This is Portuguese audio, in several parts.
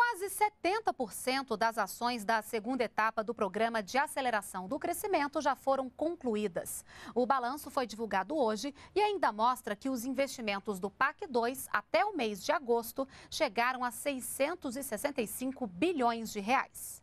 Quase 70% das ações da segunda etapa do Programa de Aceleração do Crescimento já foram concluídas. O balanço foi divulgado hoje e ainda mostra que os investimentos do PAC 2 até o mês de agosto chegaram a 665 bilhões de reais.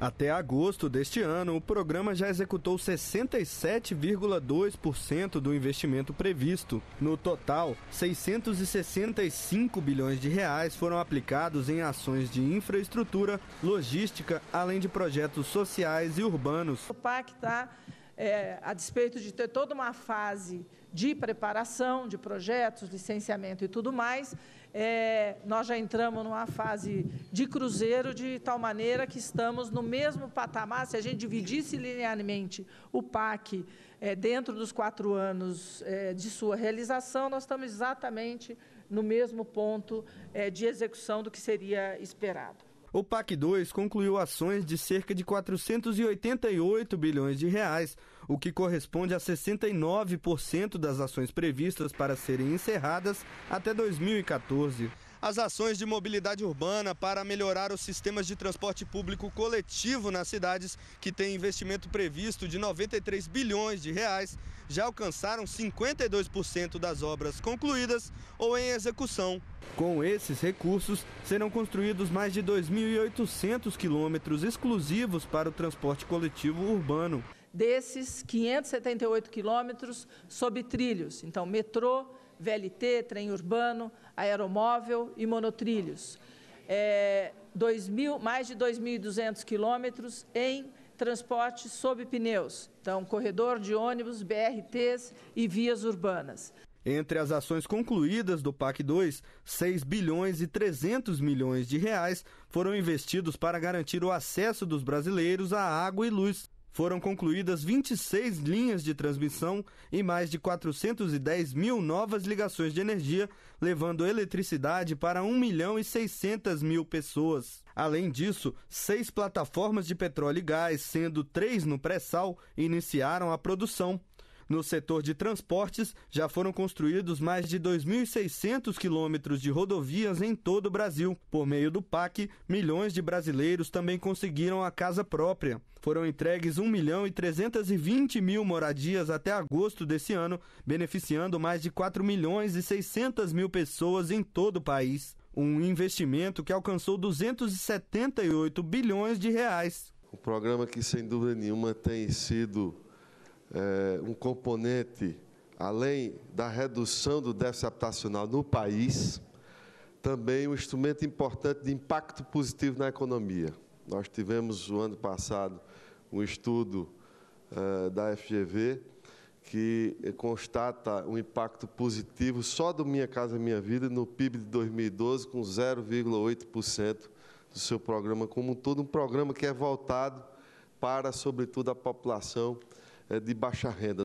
Até agosto deste ano, o programa já executou 67,2% do investimento previsto. No total, 665 bilhões de reais foram aplicados em ações de infraestrutura, logística, além de projetos sociais e urbanos. O PAC está é, a despeito de ter toda uma fase de preparação, de projetos, licenciamento e tudo mais, é, nós já entramos numa fase de cruzeiro de tal maneira que estamos no mesmo patamar. Se a gente dividisse linearmente o PAC é, dentro dos quatro anos é, de sua realização, nós estamos exatamente no mesmo ponto é, de execução do que seria esperado. O PAC 2 concluiu ações de cerca de 488 bilhões de reais, o que corresponde a 69% das ações previstas para serem encerradas até 2014 as ações de mobilidade urbana para melhorar os sistemas de transporte público coletivo nas cidades, que tem investimento previsto de 93 bilhões de reais, já alcançaram 52% das obras concluídas ou em execução. Com esses recursos, serão construídos mais de 2.800 quilômetros exclusivos para o transporte coletivo urbano. Desses, 578 quilômetros sob trilhos, então metrô, VLT, trem urbano, aeromóvel e monotrilhos. É, mil, mais de 2.200 quilômetros em transporte sob pneus, então corredor de ônibus, BRTs e vias urbanas. Entre as ações concluídas do PAC 2, 6 bilhões e 300 milhões de reais foram investidos para garantir o acesso dos brasileiros à água e luz foram concluídas 26 linhas de transmissão e mais de 410 mil novas ligações de energia, levando eletricidade para 1 milhão e 600 mil pessoas. Além disso, seis plataformas de petróleo e gás, sendo três no pré-sal, iniciaram a produção. No setor de transportes, já foram construídos mais de 2.600 quilômetros de rodovias em todo o Brasil. Por meio do PAC, milhões de brasileiros também conseguiram a casa própria. Foram entregues 1 milhão e 320 mil moradias até agosto desse ano, beneficiando mais de 4 milhões e 600 mil pessoas em todo o país. Um investimento que alcançou 278 bilhões de reais. Um programa que, sem dúvida nenhuma, tem sido é, um componente, além da redução do déficit habitacional no país, também um instrumento importante de impacto positivo na economia. Nós tivemos, o ano passado, um estudo eh, da FGV que constata um impacto positivo só do Minha Casa Minha Vida no PIB de 2012, com 0,8% do seu programa como um todo, um programa que é voltado para, sobretudo, a população é, de baixa renda.